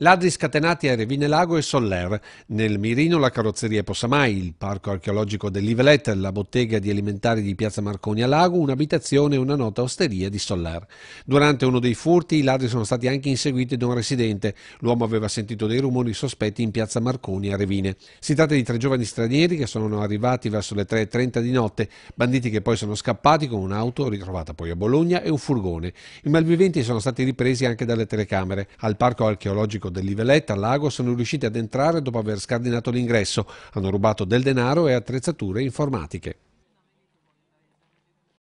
Ladri scatenati a Revine Lago e Soller, nel Mirino la carrozzeria Possamai, il parco archeologico dell'Ivelet, la bottega di alimentari di Piazza Marconi a Lago, un'abitazione e una nota osteria di Soller. Durante uno dei furti i ladri sono stati anche inseguiti da un residente. L'uomo aveva sentito dei rumori sospetti in Piazza Marconi a Revine. Si tratta di tre giovani stranieri che sono arrivati verso le 3.30 di notte, banditi che poi sono scappati con un'auto ritrovata poi a Bologna e un furgone. I malviventi sono stati ripresi anche dalle telecamere. Al parco archeologico traffico del livelletto al lago sono riusciti ad entrare dopo aver scardinato l'ingresso, hanno rubato del denaro e attrezzature informatiche.